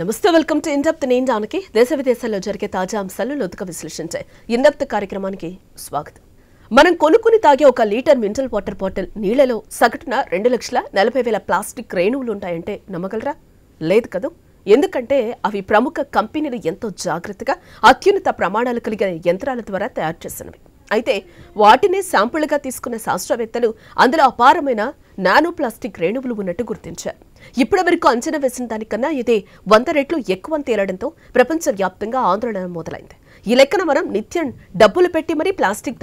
నమస్తే welcome to ఇండప్త్ నేను దానికి దేశ విదేశాల్లో జరిగే తాజా అంశాలు లోతుగా విశ్లేషించే ఇండప్త్ కార్యక్రమానికి స్వాగతం మనం కొనుక్కుని తాగే ఒక లీటర్ మినరల్ వాటర్ బాటిల్ నీళ్లలో సగటున రెండు లక్షల నలభై వేల ప్లాస్టిక్ రేణువులు ఉంటాయంటే నమ్మగలరా లేదు కదూ ఎందుకంటే అవి ప్రముఖ కంపెనీలు ఎంతో జాగ్రత్తగా అత్యున్నత ప్రమాణాలు కలిగిన యంత్రాల ద్వారా తయారు చేసినవి అయితే వాటినే శాంపుల్గా తీసుకున్న శాస్త్రవేత్తలు అందులో అపారమైన నానో ప్లాస్టిక్ రేణువులు ఉన్నట్టు గుర్తించారు ఇప్పటి వరకు అంచనా వేసిన దానికన్నా ఇది వంద రెట్లు ఎక్కువ తేలడంతో వ్యాప్తంగా ఆందోళన మొదలైంది ఈ లెక్కన మనం నిత్యం డబ్బులు పెట్టి మరీ ప్లాస్టిక్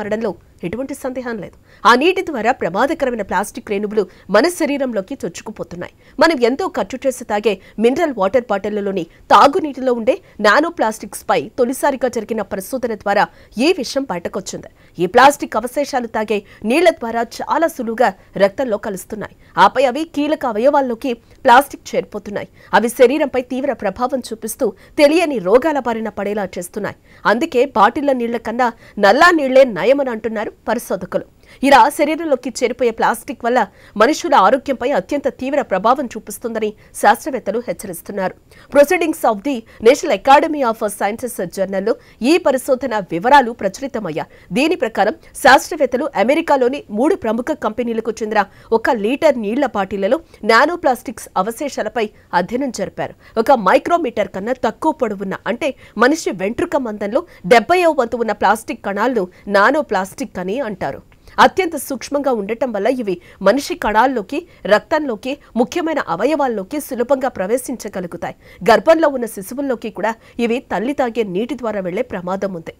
మరణంలో ఎటువంటి సందేహం లేదు ఆ నీటి ద్వారా ప్రమాదకరమైన ప్లాస్టిక్ రేణువులు మన శరీరంలోకి చొచ్చుకుపోతున్నాయి మనం ఎంతో ఖర్చు చేసి తాగే మినరల్ వాటర్ బాటిళ్లలోని తాగునీటిలో ఉండే నానో ప్లాస్టిక్స్ పై తొలిసారిగా జరిగిన పరిశోధన ద్వారా ఈ విషయం బయటకొచ్చింది ఈ ప్లాస్టిక్ అవశేషాలు తాగే నీళ్ల ద్వారా చాలా సులువుగా రక్తంలో కలుస్తున్నాయి ఆపై అవి కీలక అవయవాల్లోకి ప్లాస్టిక్ చేరిపోతున్నాయి అవి శరీరంపై తీవ్ర ప్రభావం చూపిస్తూ తెలియని రోగాల బారిన పడేలా చేస్తున్నాయి అందుకే బాటిళ్ల నీళ్ల కన్నా నల్లా నీళ్లే నయమని అంటున్నారు పరిశోధకులు ఇలా శరీరంలోకి చేరిపోయే ప్లాస్టిక్ వల్ల మనుషుల ఆరోగ్యంపై అత్యంత తీవ్ర ప్రభావం చూపిస్తుందని శాస్త్రవేత్తలు హెచ్చరిస్తున్నారు proceedings of the national academy of sciences జర్నల్లో ఈ పరిశోధన వివరాలు ప్రచురితమయ్యాయి దీని ప్రకారం శాస్త్రవేత్తలు అమెరికాలోని మూడు ప్రముఖ కంపెనీలకు చెందిన ఒక లీటర్ నీళ్ల పాటిలలో నానో ప్లాస్టిక్స్ అవశేషాలపై అధ్యయనం జరిపారు ఒక మైక్రోమీటర్ కన్నా తక్కువ పొడవున్న అంటే మనిషి వెంట్రుక మందంలో డెబ్బై వంతు ఉన్న ప్లాస్టిక్ కణాలను నానో ప్లాస్టిక్ అని అంటారు అత్యంత సూక్ష్మంగా ఉండటం వల్ల ఇవి మనిషి కణాల్లోకి రక్తంలోకి ముఖ్యమైన అవయవాల్లోకి సులభంగా ప్రవేశించగలుగుతాయి గర్భంలో ఉన్న శిశువుల్లోకి కూడా ఇవి తల్లి తాగే నీటి ద్వారా వెళ్లే ప్రమాదం ఉంది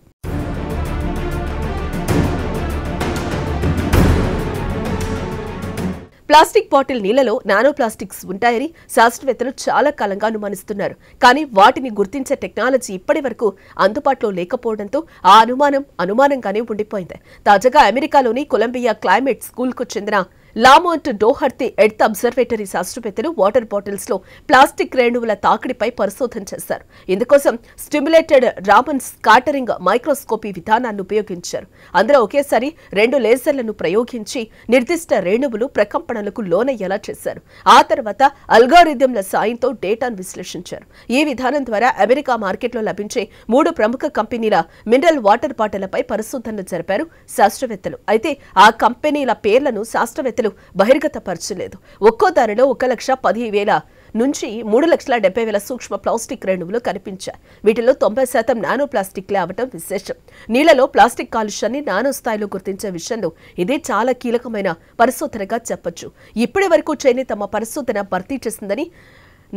ప్లాస్టిక్ బాటిల్ నీళ్లలో నానో ప్లాస్టిక్స్ ఉంటాయని శాస్త్రవేత్తలు చాలా కాలంగా అనుమానిస్తున్నారు కానీ వాటిని గుర్తించే టెక్నాలజీ ఇప్పటి వరకు అందుబాటులో లేకపోవడంతో ఆ అనుమానం అనుమానంగానే ఉండిపోయింది తాజాగా అమెరికాలోని కొలంబియా క్లైమేట్ స్కూల్కు చెందిన లామోంట్ డోహర్తి ఎడ్త్ అబ్జర్వేటరీ శాస్త్రవేత్తలు వాటర్ బాటిల్స్ లో ప్లాస్టిక్ రేణువుల తాకిడిపై పరిశోధన చేశారు ఇందుకోసం స్టిమ్యులేటెడ్ రామన్ స్కాటరింగ్ మైక్రోస్కోపీ విధానాన్ని ఉపయోగించారు అందులో ఒకేసారి రెండు లేజర్లను ప్రయోగించి నిర్దిష్ట రేణువులు ప్రకంపనలకు లోనయ్యేలా చేశారు ఆ తర్వాత అల్గారిథంల సాయంతో డేటాను విశ్లేషించారు ఈ విధానం ద్వారా అమెరికా మార్కెట్లో లభించే మూడు ప్రముఖ కంపెనీల మినరల్ వాటర్ పై పరిశోధనలు జరిపారు శాస్త్రవేత్తలు అయితే ఆ కంపెనీల పేర్లను శాస్త్రవేత్తలు లెక్కలు బహిర్గతపరచలేదు ఒక్కో దారిలో ఒక లక్ష వేల నుంచి మూడు లక్షల డెబ్బై వేల సూక్ష్మ ప్లాస్టిక్ రేణువులు కనిపించాయి వీటిలో తొంభై శాతం నానో ప్లాస్టిక్లే అవటం విశేషం నీళ్లలో ప్లాస్టిక్ కాలుష్యాన్ని నానో స్థాయిలో గుర్తించే విషయంలో ఇదే చాలా కీలకమైన పరిశోధనగా చెప్పొచ్చు ఇప్పటి వరకు చైనీ తమ పరిశోధన భర్తీ చేసిందని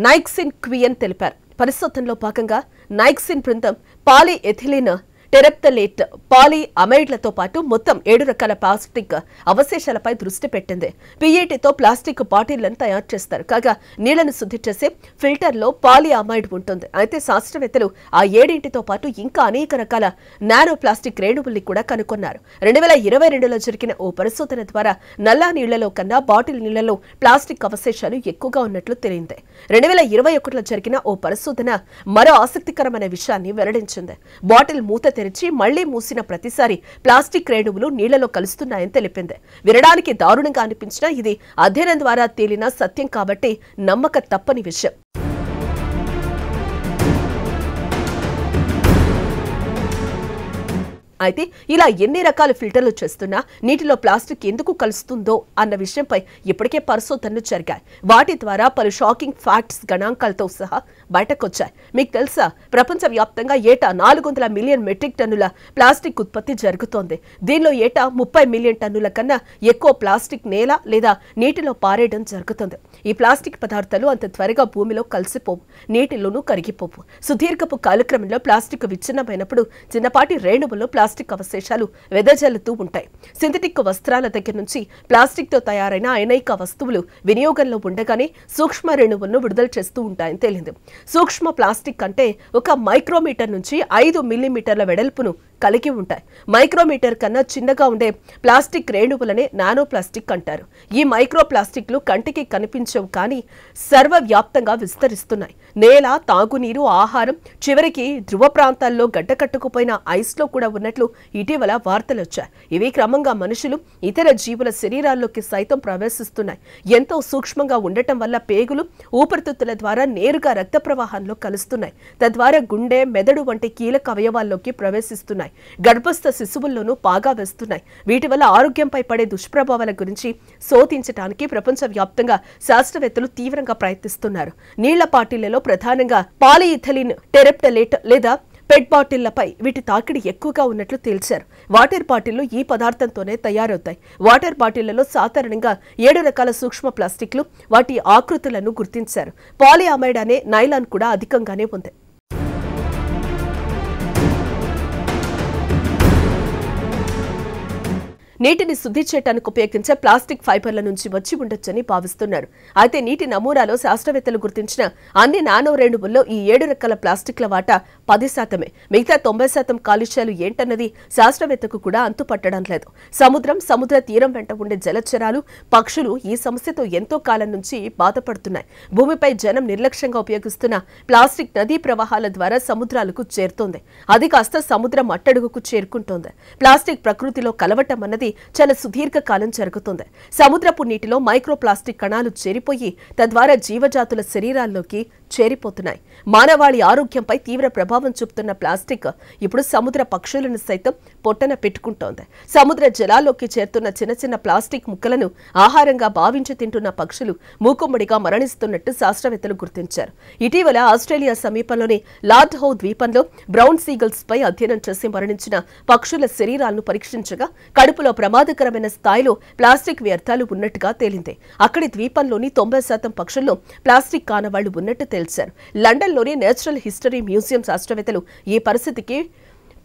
నైక్సిన్ క్వియన్ తెలిపారు పరిశోధనలో భాగంగా నైక్సిన్ బృందం పాలీ ఎథిలిన్ టెరప్తలేట్ పాలీ అమైడ్లతో పాటు మొత్తం ఏడు రకాల ప్లాస్టిక్ అవశేషాలపై దృష్టి పెట్టింది పీఏటీతో ప్లాస్టిక్ బాటిళ్లను తయారు చేస్తారు కాగా నీళ్లను శుద్ధి చేసే ఫిల్టర్లో పాలీ అమైడ్ ఉంటుంది అయితే శాస్త్రవేత్తలు ఆ ఏడింటితో పాటు ఇంకా అనేక రకాల నానో ప్లాస్టిక్ రేణువుల్ని కూడా కనుగొన్నారు రెండు వేల ఇరవై రెండులో జరిగిన ఓ పరిశోధన ద్వారా నల్లా నీళ్లలో కన్నా బాటిల్ నీళ్లలో ప్లాస్టిక్ అవశేషాలు ఎక్కువగా ఉన్నట్లు తెలియంది రెండు వేల ఇరవై ఒకటిలో జరిగిన ఓ పరిశోధన మరో ఆసక్తికరమైన విషయాన్ని వెల్లడించింది బాటిల్ మూత తెరిచి మళ్లీ మూసిన ప్రతిసారి ప్లాస్టిక్ రేణువులు నీళ్లలో కలుస్తున్నాయని తెలిపింది వినడానికి దారుణంగా అనిపించినా ఇది అధ్యయనం ద్వారా తేలిన సత్యం కాబట్టి నమ్మక తప్పని విషయం అయితే ఇలా ఎన్ని రకాల ఫిల్టర్లు చేస్తున్నా నీటిలో ప్లాస్టిక్ ఎందుకు కలుస్తుందో అన్న విషయంపై ఇప్పటికే పరిశోధనలు జరిగాయి వాటి ద్వారా పలు షాకింగ్ ఫ్యాక్ట్స్ గణాంకాలతో సహా బయటకొచ్చాయి మీకు తెలుసా ప్రపంచవ్యాప్తంగా ఏటా నాలుగు మిలియన్ మెట్రిక్ టన్నుల ప్లాస్టిక్ ఉత్పత్తి జరుగుతోంది దీనిలో ఏటా ముప్పై మిలియన్ టన్నుల కన్నా ఎక్కువ ప్లాస్టిక్ నేల లేదా నీటిలో పారేయడం జరుగుతుంది ఈ ప్లాస్టిక్ పదార్థాలు అంత త్వరగా భూమిలో కలిసిపోవు నీటిలోనూ కరిగిపోవు సుదీర్ఘపు కాలక్రమంలో ప్లాస్టిక్ విచ్ఛిన్నమైనప్పుడు చిన్నపాటి రేణువులో ప్లాస్టిక్ ప్లాస్టిక్ అవశేషాలు వెదజల్లుతూ ఉంటాయి సింథటిక్ వస్త్రాల దగ్గర నుంచి ప్లాస్టిక్తో తయారైన అనేక వస్తువులు వినియోగంలో ఉండగానే సూక్ష్మ రేణువులను విడుదల చేస్తూ ఉంటాయని తేలింది సూక్ష్మ ప్లాస్టిక్ అంటే ఒక మైక్రోమీటర్ నుంచి ఐదు మిల్లీమీటర్ల వెడల్పును కలిగి ఉంటాయి మైక్రోమీటర్ కన్నా చిన్నగా ఉండే ప్లాస్టిక్ రేణువులనే నానో ప్లాస్టిక్ అంటారు ఈ మైక్రో ప్లాస్టిక్లు కంటికి కనిపించవు కానీ సర్వవ్యాప్తంగా విస్తరిస్తున్నాయి నేల తాగునీరు ఆహారం చివరికి ధ్రువ ప్రాంతాల్లో గడ్డకట్టుకుపోయిన ఐస్లో కూడా ఉన్నట్లు ఇటీవల వార్తలు వచ్చాయి ఇవి క్రమంగా మనుషులు ఇతర జీవుల శరీరాల్లోకి సైతం ప్రవేశిస్తున్నాయి ఎంతో సూక్ష్మంగా ఉండటం వల్ల పేగులు ఊపిరితిత్తుల ద్వారా నేరుగా రక్త ప్రవాహంలో కలుస్తున్నాయి తద్వారా గుండె మెదడు వంటి కీలక అవయవాల్లోకి ప్రవేశిస్తున్నాయి పెరుగుతున్నాయి గర్భస్థ శిశువుల్లోనూ బాగా వేస్తున్నాయి వీటి వల్ల ఆరోగ్యంపై పడే దుష్ప్రభావాల గురించి శోధించడానికి ప్రపంచవ్యాప్తంగా శాస్త్రవేత్తలు తీవ్రంగా ప్రయత్నిస్తున్నారు నీళ్ల పాటిళ్లలో ప్రధానంగా పాలిఇథలిన్ టెరెప్టలేట్ లేదా పెట్ బాటిళ్లపై వీటి తాకిడి ఎక్కువగా ఉన్నట్లు తేల్చారు వాటర్ బాటిల్లు ఈ పదార్థంతోనే తయారవుతాయి వాటర్ బాటిళ్లలో సాధారణంగా ఏడు రకాల సూక్ష్మ ప్లాస్టిక్లు వాటి ఆకృతులను గుర్తించారు పాలియామైడ్ అనే నైలాన్ కూడా అధికంగానే ఉంది నీటిని శుద్ధి చేయడానికి ఉపయోగించే ప్లాస్టిక్ ఫైబర్ల నుంచి వచ్చి ఉండొచ్చని భావిస్తున్నారు అయితే నీటి నమూనాలో శాస్త్రవేత్తలు గుర్తించిన అన్ని నానో రేణువుల్లో ఈ ఏడు రకాల ప్లాస్టిక్ల వాటా పది శాతమే మిగతా తొంభై శాతం కాలుష్యాలు ఏంటన్నది శాస్త్రవేత్తకు కూడా అంతుపట్టడం లేదు సముద్రం సముద్ర తీరం వెంట ఉండే జలచరాలు పక్షులు ఈ సమస్యతో ఎంతో కాలం నుంచి బాధపడుతున్నాయి భూమిపై జనం నిర్లక్ష్యంగా ఉపయోగిస్తున్న ప్లాస్టిక్ నదీ ప్రవాహాల ద్వారా సముద్రాలకు చేరుతోంది అది కాస్త సముద్రం అట్టడుగుకు చేరుకుంటోంది ప్లాస్టిక్ ప్రకృతిలో కలవటం అన్నది అనేది చాలా సుదీర్ఘకాలం జరుగుతుంది సముద్రపు నీటిలో మైక్రోప్లాస్టిక్ కణాలు చేరిపోయి తద్వారా జీవజాతుల శరీరాల్లోకి చేరిపోతున్నాయి మానవాళి ఆరోగ్యంపై తీవ్ర ప్రభావం చూపుతున్న ప్లాస్టిక్ ఇప్పుడు సముద్ర పక్షులను సైతం పొట్టన పెట్టుకుంటోంది సముద్ర జలాల్లోకి చేరుతున్న చిన్న చిన్న ప్లాస్టిక్ ముక్కలను ఆహారంగా భావించి తింటున్న పక్షులు మూకుమ్మడిగా మరణిస్తున్నట్టు శాస్త్రవేత్తలు గుర్తించారు ఇటీవల ఆస్ట్రేలియా సమీపంలోని లార్డ్ హౌ ద్వీపంలో బ్రౌన్ సీగల్స్ పై అధ్యయనం చేసి మరణించిన పక్షుల శరీరాలను పరీక్షించగా కడుపులో ప్రమాదకరమైన స్థాయిలో ప్లాస్టిక్ వ్యర్థాలు ఉన్నట్టుగా తేలింది అక్కడి ద్వీపంలోని తొంభై శాతం పక్షుల్లో ప్లాస్టిక్ కానవాళ్లు ఉన్నట్టు తెలిసారు లండన్లోని నేచురల్ హిస్టరీ మ్యూజియం శాస్త్రవేత్తలు ఈ పరిస్థితికి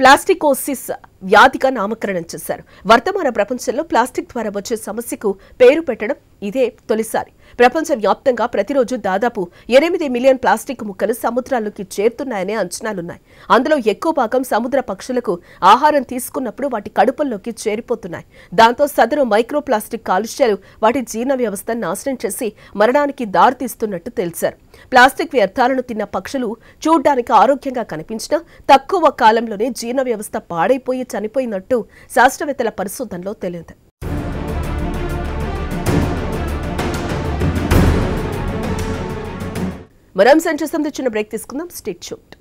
ప్లాస్టికోసిస్ వ్యాధిగా నామకరణం చేశారు వర్తమాన ప్రపంచంలో ప్లాస్టిక్ ద్వారా వచ్చే సమస్యకు పేరు పెట్టడం ఇదే తొలిసారి ప్రపంచ వ్యాప్తంగా ప్రతిరోజు దాదాపు ఎనిమిది మిలియన్ ప్లాస్టిక్ ముక్కలు సముద్రాల్లోకి చేరుతున్నాయనే అంచనాలున్నాయి అందులో ఎక్కువ భాగం సముద్ర పక్షులకు ఆహారం తీసుకున్నప్పుడు వాటి కడుపుల్లోకి చేరిపోతున్నాయి దాంతో సదరు మైక్రో ప్లాస్టిక్ కాలుష్యాలు వాటి జీర్ణ వ్యవస్థను నాశనం చేసి మరణానికి దారితీస్తున్నట్టు తెలిసారు ప్లాస్టిక్ వ్యర్థాలను తిన్న పక్షులు చూడ్డానికి ఆరోగ్యంగా కనిపించినా తక్కువ కాలంలోనే జీర్ణ వ్యవస్థ పాడైపోయి చనిపోయినట్టు శాస్త్రవేత్తల పరిశోధనలో తెలియదు మరో అంశం చూస్తాం చిన్న బ్రేక్ తీసుకుందాం స్టేట్ షూట్